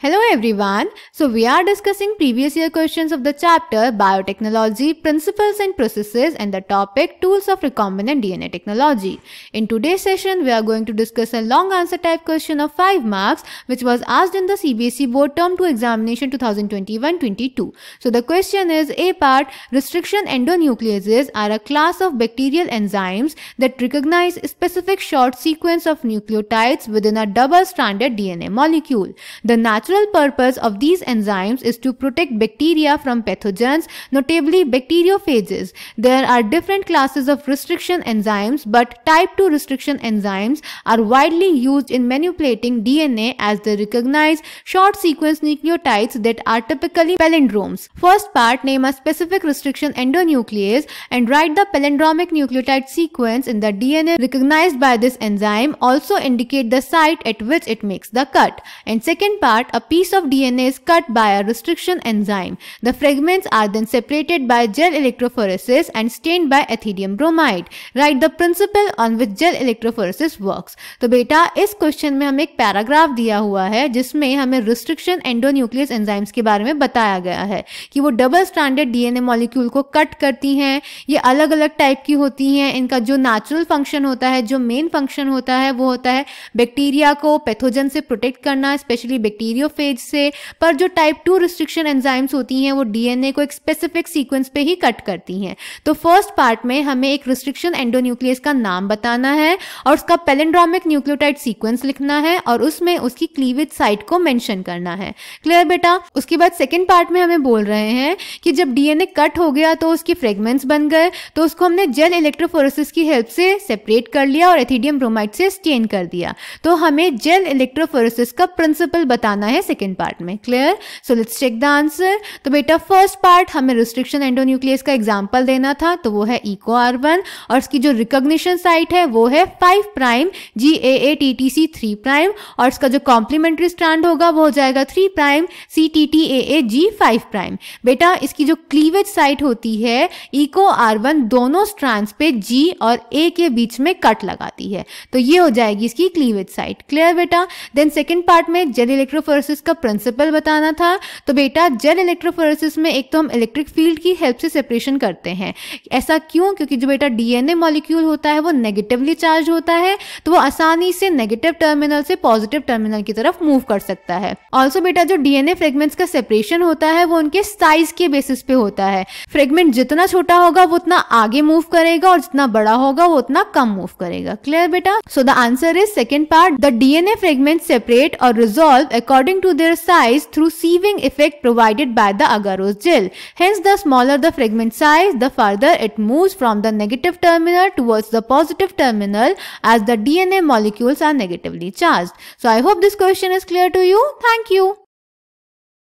Hello everyone. So we are discussing previous year questions of the chapter Biotechnology, Principles and Processes and the topic Tools of Recombinant DNA Technology. In today's session, we are going to discuss a long answer type question of 5 marks which was asked in the CBSE Board Term 2 examination 2021-22. So the question is A part, restriction endonucleases are a class of bacterial enzymes that recognize specific short sequence of nucleotides within a double-stranded DNA molecule. The natural purpose of these enzymes is to protect bacteria from pathogens, notably bacteriophages. There are different classes of restriction enzymes, but type 2 restriction enzymes are widely used in manipulating DNA as they recognize short sequence nucleotides that are typically palindromes. First part, name a specific restriction endonuclease and write the palindromic nucleotide sequence in the DNA recognized by this enzyme. Also indicate the site at which it makes the cut. And second part, a piece piece of DNA is cut by a restriction enzyme. The fragments are then separated by gel electrophoresis and stained by ethidium bromide. Write the principle on which gel electrophoresis works. तो बेटा इस question में हमें एक paragraph दिया हुआ है जिसमें हमें रिस्ट्रिक्शन एंडोन्यूक्लियस एंजाइम्स के बारे में बताया गया है कि वो डबल स्टैंडर्ड डीएनए मॉलिक्यूल को कट करती हैं ये अलग अलग टाइप की होती हैं इनका जो नेचुरल फंक्शन होता है जो मेन फंक्शन होता है वो होता है बैक्टीरिया को पैथोजन से प्रोटेक्ट करना स्पेशली बैक्टीरियो स्टेज से पर जो टाइप टू रिस्ट्रिक्शन एंजाइम्स होती हैं वो डीएनए को एक स्पेसिफिक सीक्वेंस पे ही कट करती हैं तो फर्स्ट पार्ट में हमें एक रिस्ट्रिक्शन एंडोन्यूक्लियस का नाम बताना है और उसका पेलेंड्रामिक न्यूक्लियोटाइड सीक्वेंस लिखना है और उसमें उसकी क्लीवेज साइट को मैंशन करना है क्लियर बेटा उसके बाद सेकेंड पार्ट में हमें बोल रहे हैं कि जब डीएनए कट हो गया तो उसकी फ्रेगमेंट्स बन गए तो उसको हमने जेल इलेक्ट्रोफोरोसिस की हेल्प से सेपरेट कर लिया और एथिडियम ब्रोमाइड से स्टेन कर दिया तो हमें जेल इलेक्ट्रोफोरोसिस का प्रिंसिपल बताना है सेकेंड सेकेंड पार्ट में clear so let's check the answer तो बेटा फर्स्ट पार्ट हमें रिस्ट्रिक्शन एंडोन्यूक्लियस का एग्जाम्पल देना था तो वो है इको आर वन और उसकी जो रिकोग्निशन साइट है वो है five prime G A A T T C three prime और उसका जो कॉम्प्लीमेंट्री स्ट्रैंड होगा वो हो जाएगा three prime C T T A A G five prime बेटा इसकी जो क्लीवेज साइट होती है इको आर वन दोनों स्ट्रैंड्स पे जी और ए के बीच में कट लगाती है तो ये हो जाएगी इसकी क्लीवेज साइट क्लियर बेटा देन सेकेंड पार्ट में जेल इलेक्ट्रोफोरसिस का प्रिंसिपल बताना था तो बेटा जेल इलेक्ट्रोफोरेसिस में एक तो हम इलेक्ट्रिक फील्ड की हेल्प से सेपरेशन करते हैं ऐसा क्यों क्योंकि जो बेटा डीएनए मॉलिक्यूल होता है वो नेगेटिवली चार्ज होता है तो वो आसानी से नेगेटिव टर्मिनल से पॉजिटिव टर्मिनल की तरफ मूव कर सकता है ऑल्सो बेटा जो डीएनए फ्रेगमेंट्स का सेपरेशन होता है वो उनके साइज के बेसिस पे होता है फ्रेगमेंट जितना छोटा होगा वो उतना आगे मूव करेगा और जितना बड़ा होगा वो उतना कम मूव करेगा क्लियर बेटा so the answer is second part the DNA fragment separate और resolve according to their size through sieving effect provided by the agarose gel. Hence, the smaller the fragment size, the farther it moves from the negative terminal towards the positive terminal as the DNA molecules are negatively charged. So, I hope this question is clear to you. Thank you.